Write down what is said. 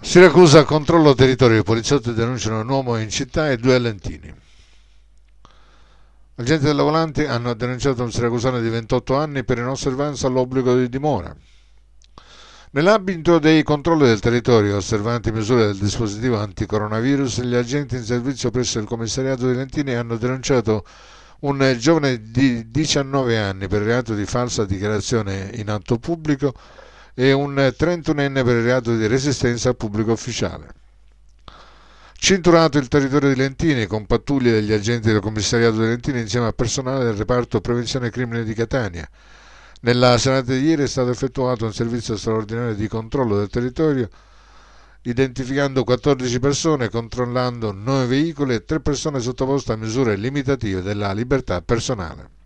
Siracusa controllo territorio, i poliziotti denunciano un uomo in città e due allentini. Agenti della Volante hanno denunciato un siracusano di 28 anni per inosservanza all'obbligo di dimora. Nell'ambito dei controlli del territorio, osservanti misure del dispositivo anticoronavirus, gli agenti in servizio presso il commissariato di Lentini hanno denunciato un giovane di 19 anni per reato di falsa dichiarazione in atto pubblico e un 31enne per il reato di resistenza al pubblico ufficiale. Cinturato il territorio di Lentini con pattuglie degli agenti del commissariato di Lentini insieme al personale del reparto prevenzione crimine di Catania. Nella serata di ieri è stato effettuato un servizio straordinario di controllo del territorio identificando 14 persone, controllando 9 veicoli e 3 persone sottoposte a misure limitative della libertà personale.